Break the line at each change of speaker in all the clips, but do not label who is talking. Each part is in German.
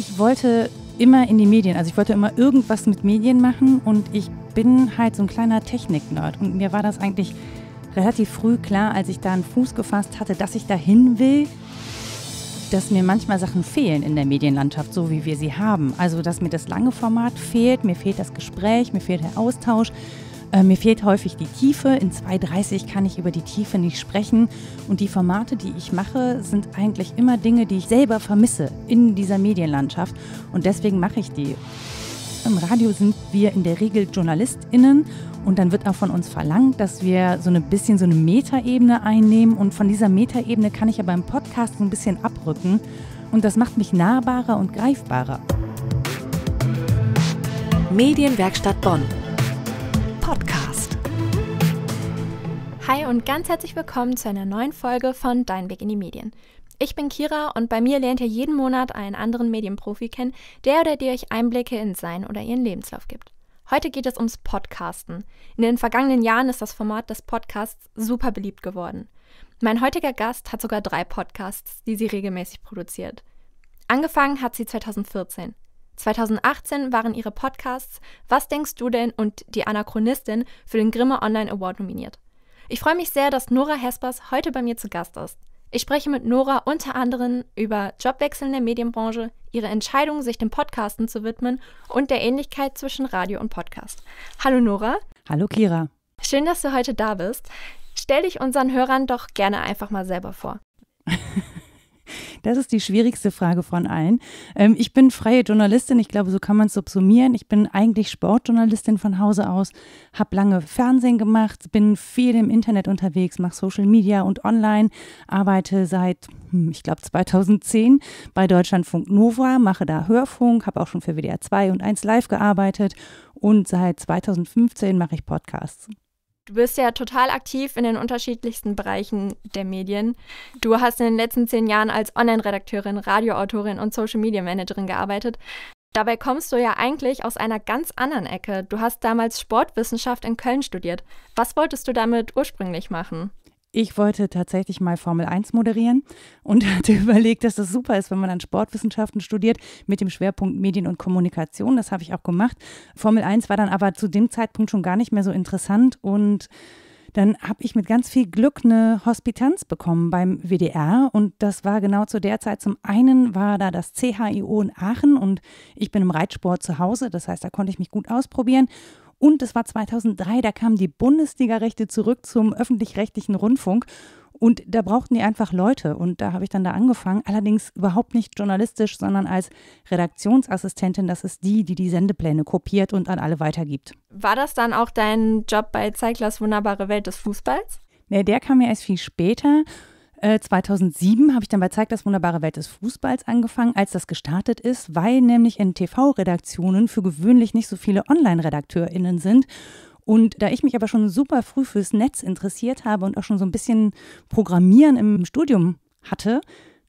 ich wollte immer in die Medien. Also ich wollte immer irgendwas mit Medien machen und ich bin halt so ein kleiner Technik-Nerd. Und mir war das eigentlich relativ früh klar, als ich da einen Fuß gefasst hatte, dass ich dahin will, dass mir manchmal Sachen fehlen in der Medienlandschaft, so wie wir sie haben. Also dass mir das lange Format fehlt, mir fehlt das Gespräch, mir fehlt der Austausch. Äh, mir fehlt häufig die Tiefe. In 2.30 kann ich über die Tiefe nicht sprechen. Und die Formate, die ich mache, sind eigentlich immer Dinge, die ich selber vermisse in dieser Medienlandschaft. Und deswegen mache ich die. Im Radio sind wir in der Regel JournalistInnen und dann wird auch von uns verlangt, dass wir so ein bisschen so eine Metaebene einnehmen. Und von dieser Metaebene kann ich ja beim Podcast ein bisschen abrücken. Und das macht mich nahbarer und greifbarer. Medienwerkstatt Bonn.
Podcast. Hi und ganz herzlich willkommen zu einer neuen Folge von Dein Weg in die Medien. Ich bin Kira und bei mir lernt ihr jeden Monat einen anderen Medienprofi kennen, der oder die euch Einblicke in seinen oder ihren Lebenslauf gibt. Heute geht es ums Podcasten. In den vergangenen Jahren ist das Format des Podcasts super beliebt geworden. Mein heutiger Gast hat sogar drei Podcasts, die sie regelmäßig produziert. Angefangen hat sie 2014. 2018 waren ihre Podcasts Was denkst du denn und Die Anachronistin für den Grimme Online Award nominiert. Ich freue mich sehr, dass Nora Hespers heute bei mir zu Gast ist. Ich spreche mit Nora unter anderem über Jobwechsel in der Medienbranche, ihre Entscheidung, sich dem Podcasten zu widmen und der Ähnlichkeit zwischen Radio und Podcast. Hallo Nora. Hallo Kira. Schön, dass du heute da bist. Stell dich unseren Hörern doch gerne einfach mal selber vor.
Das ist die schwierigste Frage von allen. Ähm, ich bin freie Journalistin, ich glaube, so kann man es subsumieren. Ich bin eigentlich Sportjournalistin von Hause aus, habe lange Fernsehen gemacht, bin viel im Internet unterwegs, mache Social Media und online, arbeite seit, hm, ich glaube, 2010 bei Deutschlandfunk Nova, mache da Hörfunk, habe auch schon für WDR 2 und 1 Live gearbeitet und seit 2015 mache ich Podcasts.
Du bist ja total aktiv in den unterschiedlichsten Bereichen der Medien. Du hast in den letzten zehn Jahren als Online-Redakteurin, Radioautorin und Social-Media-Managerin gearbeitet. Dabei kommst du ja eigentlich aus einer ganz anderen Ecke. Du hast damals Sportwissenschaft in Köln studiert. Was wolltest du damit ursprünglich machen? ich
wollte tatsächlich mal Formel 1 moderieren und hatte überlegt, dass das super ist, wenn man dann Sportwissenschaften studiert mit dem Schwerpunkt Medien und Kommunikation. Das habe ich auch gemacht. Formel 1 war dann aber zu dem Zeitpunkt schon gar nicht mehr so interessant und dann habe ich mit ganz viel Glück eine Hospitanz bekommen beim WDR und das war genau zu der Zeit. Zum einen war da das CHIO in Aachen und ich bin im Reitsport zu Hause, das heißt, da konnte ich mich gut ausprobieren und es war 2003, da kamen die Bundesliga-Rechte zurück zum öffentlich-rechtlichen Rundfunk. Und da brauchten die einfach Leute. Und da habe ich dann da angefangen. Allerdings überhaupt nicht journalistisch, sondern als Redaktionsassistentin. Das ist die, die die Sendepläne kopiert und an alle weitergibt.
War das dann auch dein Job bei Zeiglers Wunderbare Welt des Fußballs?
Nee, der kam ja erst viel später. 2007 äh, habe ich dann bei Zeig das wunderbare Welt des Fußballs angefangen, als das gestartet ist, weil nämlich in TV-Redaktionen für gewöhnlich nicht so viele Online-RedakteurInnen sind. Und da ich mich aber schon super früh fürs Netz interessiert habe und auch schon so ein bisschen Programmieren im Studium hatte,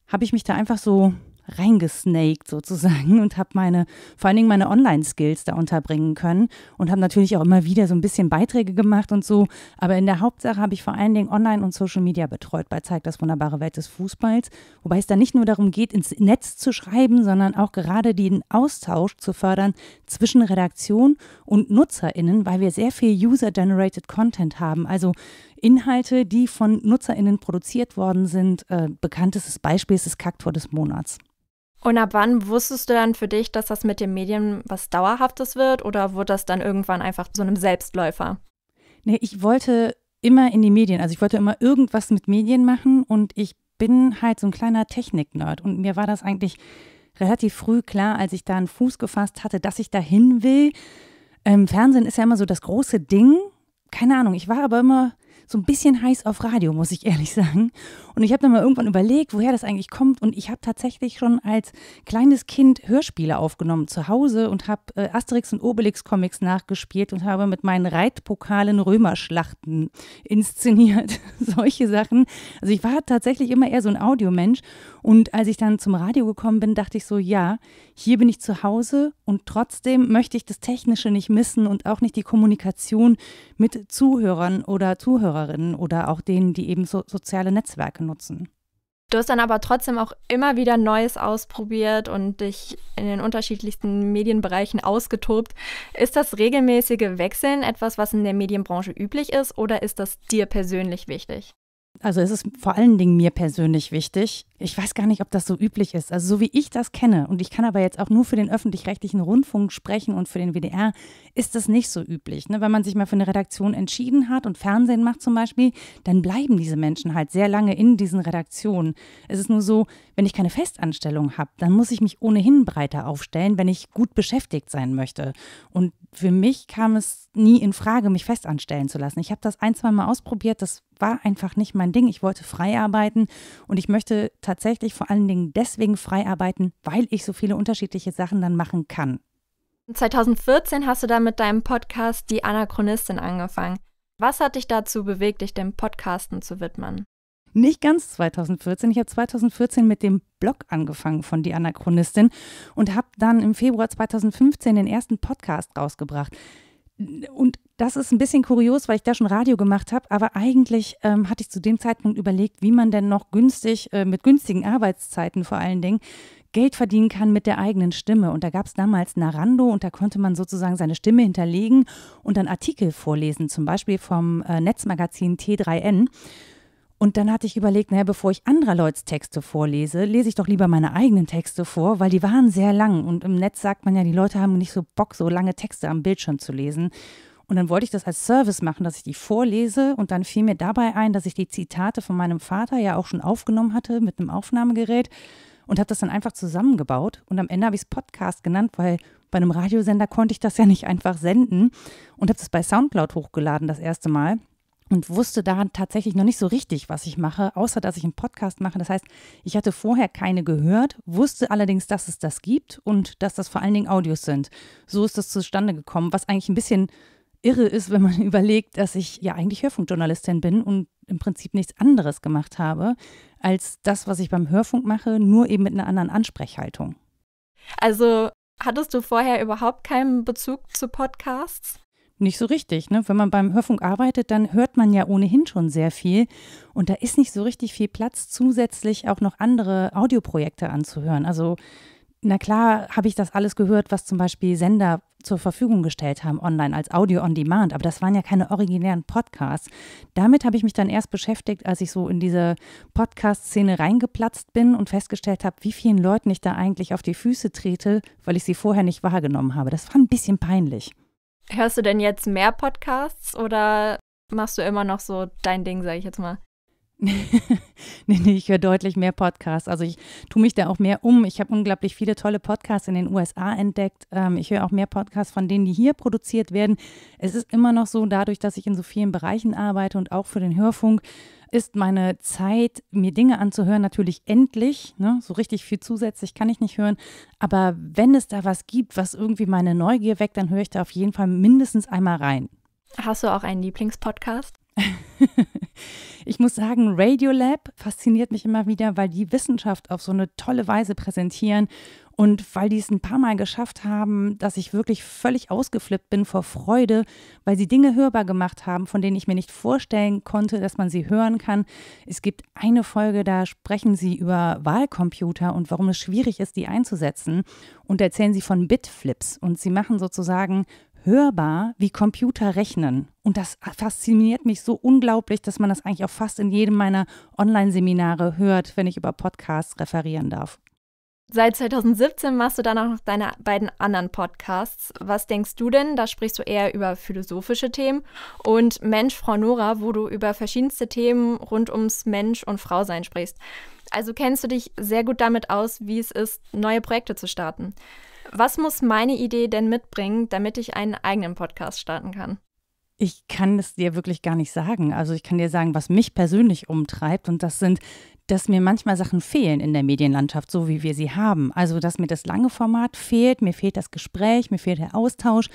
habe ich mich da einfach so reingesnaked sozusagen und habe meine, vor allen Dingen meine Online-Skills da unterbringen können und habe natürlich auch immer wieder so ein bisschen Beiträge gemacht und so. Aber in der Hauptsache habe ich vor allen Dingen Online und Social Media betreut bei Zeigt das wunderbare Welt des Fußballs, wobei es da nicht nur darum geht, ins Netz zu schreiben, sondern auch gerade den Austausch zu fördern zwischen Redaktion und NutzerInnen, weil wir sehr viel User-Generated Content haben. Also Inhalte, die von NutzerInnen produziert worden sind. Äh, bekanntestes Beispiel ist das Kaktor des Monats.
Und ab wann wusstest du dann für dich, dass das mit den Medien was Dauerhaftes wird oder wurde das dann irgendwann einfach zu so einem Selbstläufer?
Nee, ich wollte immer in die Medien. Also ich wollte immer irgendwas mit Medien machen und ich bin halt so ein kleiner Technik-Nerd und mir war das eigentlich relativ früh klar, als ich da einen Fuß gefasst hatte, dass ich dahin will. Ähm, Fernsehen ist ja immer so das große Ding. Keine Ahnung, ich war aber immer so ein bisschen heiß auf Radio, muss ich ehrlich sagen. Und ich habe dann mal irgendwann überlegt, woher das eigentlich kommt. Und ich habe tatsächlich schon als kleines Kind Hörspiele aufgenommen zu Hause und habe äh, Asterix und Obelix-Comics nachgespielt und habe mit meinen Reitpokalen Römerschlachten inszeniert. Solche Sachen. Also ich war tatsächlich immer eher so ein Audiomensch. Und als ich dann zum Radio gekommen bin, dachte ich so, ja, hier bin ich zu Hause und trotzdem möchte ich das Technische nicht missen und auch nicht die Kommunikation mit Zuhörern oder Zuhörerinnen oder auch denen, die eben so soziale Netzwerke nutzen.
Du hast dann aber trotzdem auch immer wieder Neues ausprobiert und dich in den unterschiedlichsten Medienbereichen ausgetobt. Ist das regelmäßige Wechseln etwas, was in der Medienbranche üblich ist oder ist das dir persönlich wichtig?
Also es ist vor allen Dingen mir persönlich wichtig ich weiß gar nicht, ob das so üblich ist. Also so wie ich das kenne, und ich kann aber jetzt auch nur für den öffentlich-rechtlichen Rundfunk sprechen und für den WDR, ist das nicht so üblich. Ne? Wenn man sich mal für eine Redaktion entschieden hat und Fernsehen macht zum Beispiel, dann bleiben diese Menschen halt sehr lange in diesen Redaktionen. Es ist nur so, wenn ich keine Festanstellung habe, dann muss ich mich ohnehin breiter aufstellen, wenn ich gut beschäftigt sein möchte. Und für mich kam es nie in Frage, mich festanstellen zu lassen. Ich habe das ein, zwei Mal ausprobiert, das war einfach nicht mein Ding. Ich wollte frei arbeiten und ich möchte tatsächlich tatsächlich vor allen Dingen deswegen frei arbeiten, weil ich so viele unterschiedliche Sachen dann machen kann.
2014 hast du dann mit deinem Podcast Die Anachronistin angefangen. Was hat dich dazu bewegt, dich dem Podcasten zu widmen?
Nicht ganz 2014. Ich habe 2014 mit dem Blog angefangen von Die Anachronistin und habe dann im Februar 2015 den ersten Podcast rausgebracht. Und das ist ein bisschen kurios, weil ich da schon Radio gemacht habe, aber eigentlich ähm, hatte ich zu dem Zeitpunkt überlegt, wie man denn noch günstig, äh, mit günstigen Arbeitszeiten vor allen Dingen, Geld verdienen kann mit der eigenen Stimme. Und da gab es damals Narando und da konnte man sozusagen seine Stimme hinterlegen und dann Artikel vorlesen, zum Beispiel vom äh, Netzmagazin T3N. Und dann hatte ich überlegt, naja, bevor ich anderer Leute Texte vorlese, lese ich doch lieber meine eigenen Texte vor, weil die waren sehr lang. Und im Netz sagt man ja, die Leute haben nicht so Bock, so lange Texte am Bildschirm zu lesen. Und dann wollte ich das als Service machen, dass ich die vorlese. Und dann fiel mir dabei ein, dass ich die Zitate von meinem Vater ja auch schon aufgenommen hatte mit einem Aufnahmegerät und habe das dann einfach zusammengebaut. Und am Ende habe ich es Podcast genannt, weil bei einem Radiosender konnte ich das ja nicht einfach senden und habe es bei Soundcloud hochgeladen das erste Mal und wusste daran tatsächlich noch nicht so richtig, was ich mache, außer dass ich einen Podcast mache. Das heißt, ich hatte vorher keine gehört, wusste allerdings, dass es das gibt und dass das vor allen Dingen Audios sind. So ist das zustande gekommen, was eigentlich ein bisschen irre ist, wenn man überlegt, dass ich ja eigentlich Hörfunkjournalistin bin und im Prinzip nichts anderes gemacht habe, als das, was ich beim Hörfunk mache, nur eben mit einer anderen Ansprechhaltung.
Also hattest du vorher überhaupt keinen Bezug zu Podcasts?
Nicht so richtig. Ne? Wenn man beim Hörfunk arbeitet, dann hört man ja ohnehin schon sehr viel. Und da ist nicht so richtig viel Platz, zusätzlich auch noch andere Audioprojekte anzuhören. Also na klar habe ich das alles gehört, was zum Beispiel Sender zur Verfügung gestellt haben online als Audio on Demand, aber das waren ja keine originären Podcasts. Damit habe ich mich dann erst beschäftigt, als ich so in diese Podcast-Szene reingeplatzt bin und festgestellt habe, wie vielen Leuten ich da eigentlich auf die Füße trete, weil ich sie vorher nicht wahrgenommen habe. Das war ein bisschen peinlich.
Hörst du denn jetzt mehr Podcasts oder machst du immer noch so dein Ding, sage ich jetzt mal? nee,
nee, ich höre deutlich mehr Podcasts. Also ich tue mich da auch mehr um. Ich habe unglaublich viele tolle Podcasts in den USA entdeckt. Ähm, ich höre auch mehr Podcasts von denen, die hier produziert werden. Es ist immer noch so, dadurch, dass ich in so vielen Bereichen arbeite und auch für den Hörfunk, ist meine Zeit, mir Dinge anzuhören, natürlich endlich. Ne? So richtig viel zusätzlich kann ich nicht hören. Aber wenn es da was gibt, was irgendwie meine Neugier weckt, dann höre ich da auf jeden Fall mindestens einmal rein. Hast du auch einen Lieblingspodcast? ich muss sagen, Radiolab fasziniert mich immer wieder, weil die Wissenschaft auf so eine tolle Weise präsentieren und weil die es ein paar Mal geschafft haben, dass ich wirklich völlig ausgeflippt bin vor Freude, weil sie Dinge hörbar gemacht haben, von denen ich mir nicht vorstellen konnte, dass man sie hören kann. Es gibt eine Folge, da sprechen sie über Wahlcomputer und warum es schwierig ist, die einzusetzen. Und erzählen sie von Bitflips. Und sie machen sozusagen hörbar, wie Computer rechnen. Und das fasziniert mich so unglaublich, dass man das eigentlich auch fast in jedem meiner Online-Seminare hört, wenn ich über Podcasts referieren darf.
Seit 2017 machst du dann auch noch deine beiden anderen Podcasts. Was denkst du denn? Da sprichst du eher über philosophische Themen und Mensch, Frau Nora, wo du über verschiedenste Themen rund ums Mensch und Frausein sprichst. Also kennst du dich sehr gut damit aus, wie es ist, neue Projekte zu starten. Was muss meine Idee denn mitbringen, damit ich einen eigenen Podcast starten kann?
Ich kann es dir wirklich gar nicht sagen. Also ich kann dir sagen, was mich persönlich umtreibt. Und das sind dass mir manchmal Sachen fehlen in der Medienlandschaft, so wie wir sie haben. Also, dass mir das lange Format fehlt, mir fehlt das Gespräch, mir fehlt der Austausch.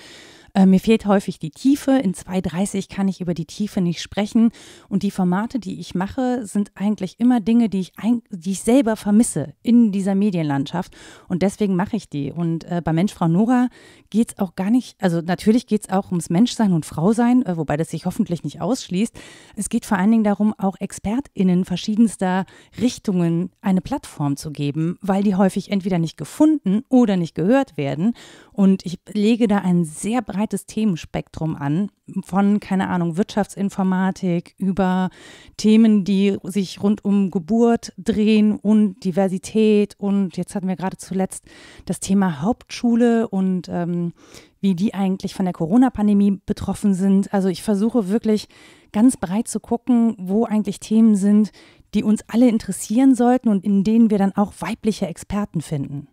Äh, mir fehlt häufig die Tiefe. In 2.30 kann ich über die Tiefe nicht sprechen. Und die Formate, die ich mache, sind eigentlich immer Dinge, die ich, ein, die ich selber vermisse in dieser Medienlandschaft. Und deswegen mache ich die. Und äh, bei Mensch, Frau Nora geht es auch gar nicht, also natürlich geht es auch ums Menschsein und Frausein, äh, wobei das sich hoffentlich nicht ausschließt. Es geht vor allen Dingen darum, auch ExpertInnen verschiedenster Richtungen eine Plattform zu geben, weil die häufig entweder nicht gefunden oder nicht gehört werden. Und ich lege da ein sehr breites Themenspektrum an, von, keine Ahnung, Wirtschaftsinformatik über Themen, die sich rund um Geburt drehen und Diversität. Und jetzt hatten wir gerade zuletzt das Thema Hauptschule und ähm, wie die eigentlich von der Corona-Pandemie betroffen sind. Also ich versuche wirklich ganz breit zu gucken, wo eigentlich Themen sind, die uns alle interessieren sollten und in denen wir dann auch weibliche Experten finden.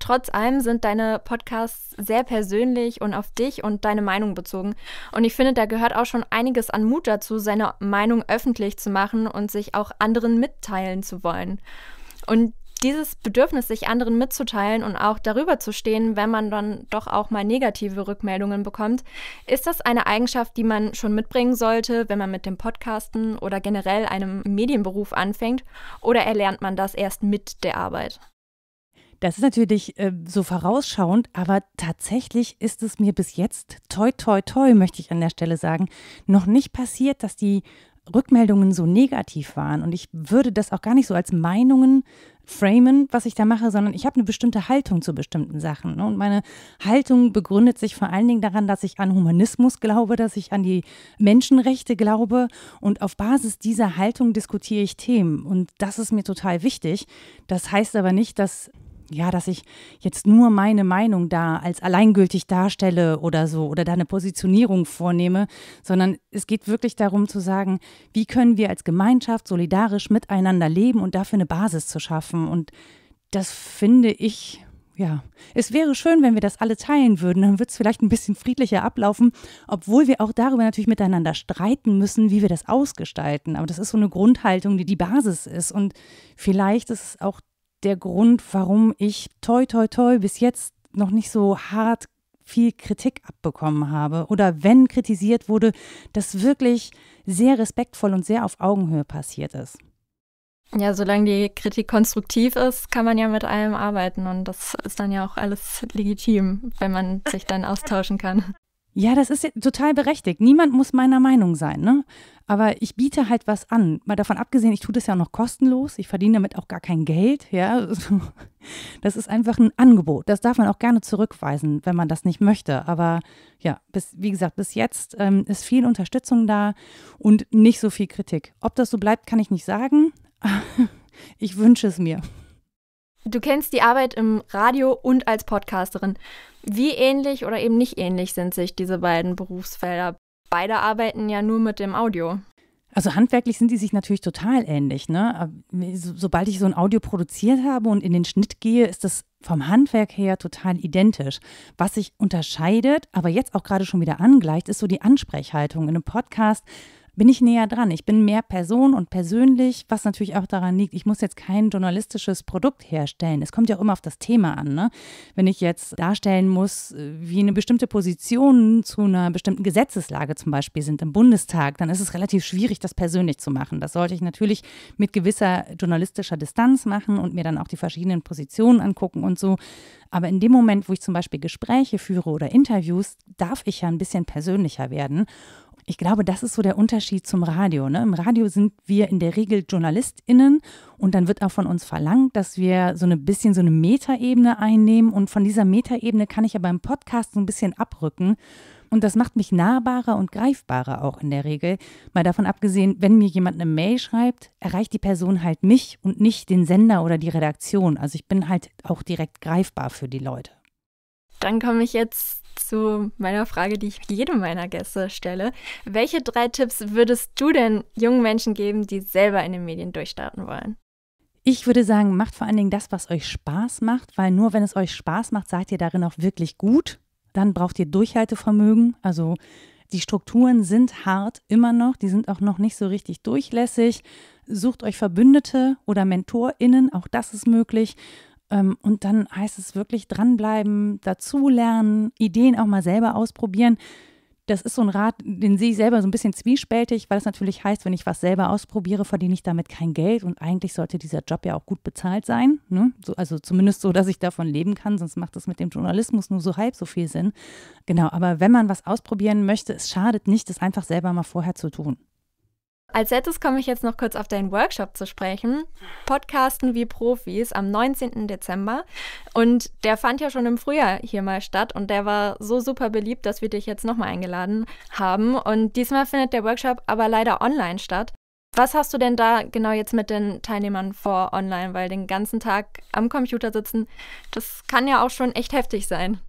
Trotz allem sind deine Podcasts sehr persönlich und auf dich und deine Meinung bezogen. Und ich finde, da gehört auch schon einiges an Mut dazu, seine Meinung öffentlich zu machen und sich auch anderen mitteilen zu wollen. Und dieses Bedürfnis, sich anderen mitzuteilen und auch darüber zu stehen, wenn man dann doch auch mal negative Rückmeldungen bekommt, ist das eine Eigenschaft, die man schon mitbringen sollte, wenn man mit dem Podcasten oder generell einem Medienberuf anfängt? Oder erlernt man das erst mit der Arbeit?
Das ist natürlich äh, so vorausschauend, aber tatsächlich ist es mir bis jetzt, toi, toi, toi, möchte ich an der Stelle sagen, noch nicht passiert, dass die Rückmeldungen so negativ waren. Und ich würde das auch gar nicht so als Meinungen framen, was ich da mache, sondern ich habe eine bestimmte Haltung zu bestimmten Sachen. Ne? Und meine Haltung begründet sich vor allen Dingen daran, dass ich an Humanismus glaube, dass ich an die Menschenrechte glaube. Und auf Basis dieser Haltung diskutiere ich Themen. Und das ist mir total wichtig. Das heißt aber nicht, dass ja, dass ich jetzt nur meine Meinung da als alleingültig darstelle oder so oder da eine Positionierung vornehme, sondern es geht wirklich darum zu sagen, wie können wir als Gemeinschaft solidarisch miteinander leben und dafür eine Basis zu schaffen. Und das finde ich, ja, es wäre schön, wenn wir das alle teilen würden, dann würde es vielleicht ein bisschen friedlicher ablaufen, obwohl wir auch darüber natürlich miteinander streiten müssen, wie wir das ausgestalten. Aber das ist so eine Grundhaltung, die die Basis ist. Und vielleicht ist es auch der Grund, warum ich toi, toi, toi bis jetzt noch nicht so hart viel Kritik abbekommen habe oder wenn kritisiert wurde, das wirklich sehr respektvoll und sehr auf Augenhöhe passiert ist.
Ja, solange die Kritik konstruktiv ist, kann man ja mit allem arbeiten und das ist dann ja auch alles legitim, wenn man sich dann austauschen kann. Ja, das ist ja
total berechtigt. Niemand muss meiner Meinung sein, ne? Aber ich biete halt was an. Mal davon abgesehen, ich tue das ja auch noch kostenlos. Ich verdiene damit auch gar kein Geld. Ja, also, das ist einfach ein Angebot. Das darf man auch gerne zurückweisen, wenn man das nicht möchte. Aber ja, bis, wie gesagt, bis jetzt ähm, ist viel Unterstützung da und nicht so viel Kritik. Ob das so bleibt, kann ich nicht sagen. ich wünsche es mir.
Du kennst die Arbeit im Radio und als Podcasterin. Wie ähnlich oder eben nicht ähnlich sind sich diese beiden Berufsfelder? Beide arbeiten ja nur mit dem Audio.
Also handwerklich sind die sich natürlich total ähnlich. Ne? So, sobald ich so ein Audio produziert habe und in den Schnitt gehe, ist das vom Handwerk her total identisch. Was sich unterscheidet, aber jetzt auch gerade schon wieder angleicht, ist so die Ansprechhaltung. In einem Podcast bin ich näher dran. Ich bin mehr Person und persönlich, was natürlich auch daran liegt, ich muss jetzt kein journalistisches Produkt herstellen. Es kommt ja auch immer auf das Thema an. Ne? Wenn ich jetzt darstellen muss, wie eine bestimmte Position zu einer bestimmten Gesetzeslage zum Beispiel sind im Bundestag, dann ist es relativ schwierig, das persönlich zu machen. Das sollte ich natürlich mit gewisser journalistischer Distanz machen und mir dann auch die verschiedenen Positionen angucken und so. Aber in dem Moment, wo ich zum Beispiel Gespräche führe oder Interviews, darf ich ja ein bisschen persönlicher werden. Ich glaube, das ist so der Unterschied zum Radio. Ne? Im Radio sind wir in der Regel JournalistInnen und dann wird auch von uns verlangt, dass wir so ein bisschen so eine Metaebene einnehmen. Und von dieser Metaebene kann ich ja beim Podcast so ein bisschen abrücken. Und das macht mich nahbarer und greifbarer auch in der Regel. Mal davon abgesehen, wenn mir jemand eine Mail schreibt, erreicht die Person halt mich und nicht den Sender oder die Redaktion. Also ich bin halt auch direkt greifbar für die Leute.
Dann komme ich jetzt zu meiner Frage, die ich jedem meiner Gäste stelle. Welche drei Tipps würdest du denn jungen Menschen geben, die selber in den Medien durchstarten wollen?
Ich würde sagen, macht vor allen Dingen das, was euch Spaß macht, weil nur wenn es euch Spaß macht, seid ihr darin auch wirklich gut. Dann braucht ihr Durchhaltevermögen. Also die Strukturen sind hart immer noch, die sind auch noch nicht so richtig durchlässig. Sucht euch Verbündete oder Mentorinnen, auch das ist möglich. Ähm, und dann heißt es wirklich dranbleiben, dazulernen, Ideen auch mal selber ausprobieren. Das ist so ein Rat, den sehe ich selber so ein bisschen zwiespältig, weil es natürlich heißt, wenn ich was selber ausprobiere, verdiene ich damit kein Geld und eigentlich sollte dieser Job ja auch gut bezahlt sein. Ne? So, also zumindest so, dass ich davon leben kann, sonst macht das mit dem Journalismus nur so halb so viel Sinn. Genau, aber wenn man was ausprobieren möchte, es schadet nicht, das einfach selber mal vorher zu tun.
Als letztes komme ich jetzt noch kurz auf deinen Workshop zu sprechen. Podcasten wie Profis am 19. Dezember. Und der fand ja schon im Frühjahr hier mal statt und der war so super beliebt, dass wir dich jetzt nochmal eingeladen haben. Und diesmal findet der Workshop aber leider online statt. Was hast du denn da genau jetzt mit den Teilnehmern vor online? Weil den ganzen Tag am Computer sitzen, das kann ja auch schon echt heftig sein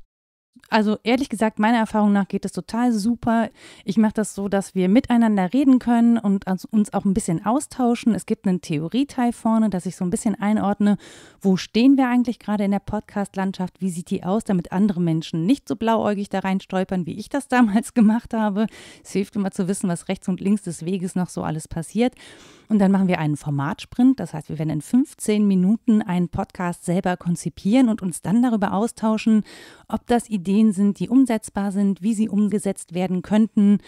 also ehrlich gesagt, meiner Erfahrung nach geht es total super. Ich mache das so, dass wir miteinander reden können und uns auch ein bisschen austauschen. Es gibt einen Theorieteil vorne, dass ich so ein bisschen einordne, wo stehen wir eigentlich gerade in der Podcast-Landschaft, wie sieht die aus, damit andere Menschen nicht so blauäugig da rein stolpern, wie ich das damals gemacht habe. Es hilft immer zu wissen, was rechts und links des Weges noch so alles passiert. Und dann machen wir einen Formatsprint. Das heißt, wir werden in 15 Minuten einen Podcast selber konzipieren und uns dann darüber austauschen, ob das Ideen sind, die umsetzbar sind, wie sie umgesetzt werden könnten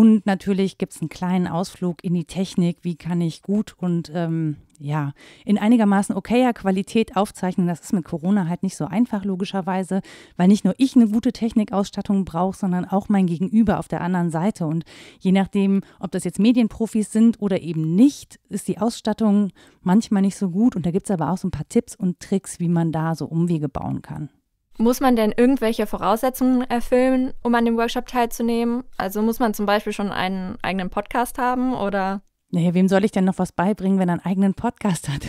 und natürlich gibt es einen kleinen Ausflug in die Technik, wie kann ich gut und ähm, ja, in einigermaßen okayer Qualität aufzeichnen. Das ist mit Corona halt nicht so einfach, logischerweise, weil nicht nur ich eine gute Technikausstattung brauche, sondern auch mein Gegenüber auf der anderen Seite. Und je nachdem, ob das jetzt Medienprofis sind oder eben nicht, ist die Ausstattung manchmal nicht so gut. Und da gibt es aber auch so ein paar Tipps und Tricks, wie man da so Umwege bauen kann.
Muss man denn irgendwelche Voraussetzungen erfüllen, um an dem Workshop teilzunehmen? Also muss man zum Beispiel schon einen eigenen Podcast haben oder?
Naja, wem soll ich denn noch was beibringen, wenn er einen eigenen Podcast hat?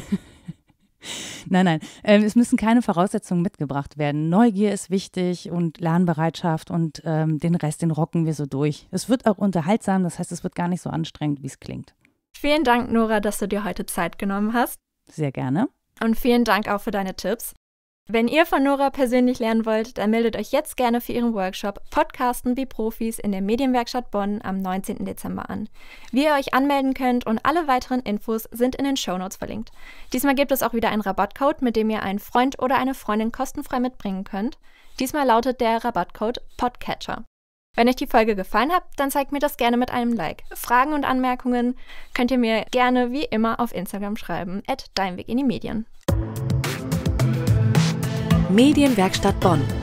nein, nein, ähm, es müssen keine Voraussetzungen mitgebracht werden. Neugier ist wichtig und Lernbereitschaft und ähm, den Rest, den rocken wir so durch. Es wird auch unterhaltsam, das heißt, es wird gar nicht so anstrengend, wie es klingt.
Vielen Dank, Nora, dass du dir heute Zeit genommen hast.
Sehr gerne.
Und vielen Dank auch für deine Tipps. Wenn ihr von Nora persönlich lernen wollt, dann meldet euch jetzt gerne für ihren Workshop Podcasten wie Profis in der Medienwerkstatt Bonn am 19. Dezember an. Wie ihr euch anmelden könnt und alle weiteren Infos sind in den Shownotes verlinkt. Diesmal gibt es auch wieder einen Rabattcode, mit dem ihr einen Freund oder eine Freundin kostenfrei mitbringen könnt. Diesmal lautet der Rabattcode Podcatcher. Wenn euch die Folge gefallen hat, dann zeigt mir das gerne mit einem Like. Fragen und Anmerkungen könnt ihr mir gerne wie immer auf Instagram schreiben, at deinweg in die Medien.
Medienwerkstatt Bonn.